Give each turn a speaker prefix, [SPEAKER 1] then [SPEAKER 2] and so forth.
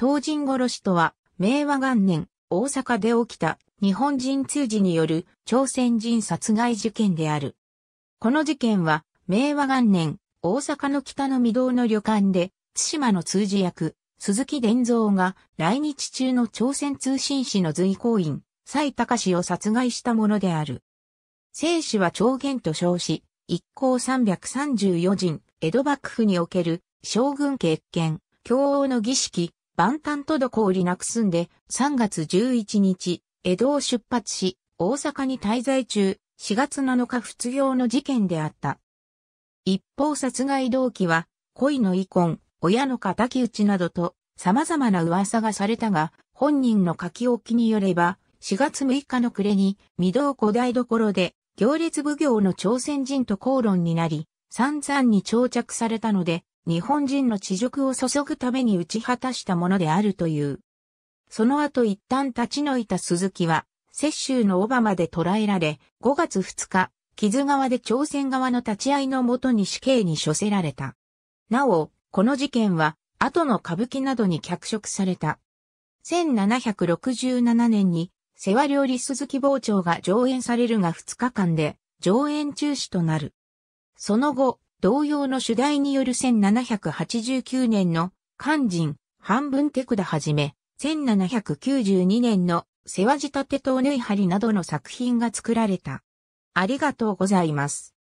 [SPEAKER 1] 東人殺しとは、明和元年、大阪で起
[SPEAKER 2] きた日本人通事による朝鮮人殺害事件である。この事件は、明和元年、大阪の北の御堂の旅館で、津島の通事役、鈴木伝蔵が来日中の朝鮮通信使の随行員、蔡隆氏を殺害したものである。生死は長元と称し、一行334人、江戸幕府における将軍決権、共王の儀式、万端をりなくすんで、3月11日、江戸を出発し、大阪に滞在中、4月7日卒業の事件であった。一方殺害動機は、恋の遺恨、親の仇討ちなどと、様々な噂がされたが、本人の書き置きによれば、4月6日の暮れに、御堂古代どころで、行列奉行の朝鮮人と口論になり、散々に朝着されたので、日本人の恥辱を注ぐために打ち果たしたものであるという。その後一旦立ち退いた鈴木は、雪州のオバマで捕らえられ、5月2日、木津川で朝鮮側の立ち会いのもとに死刑に処せられた。なお、この事件は、後の歌舞伎などに脚色された。1767年に、世話料理鈴木傍聴が上演されるが2日間で、上演中止となる。その後、同様の主題による1789年の肝心、半分手札はじめ、1792年の世話仕立
[SPEAKER 1] てと縫い針などの作品が作られた。ありがとうございます。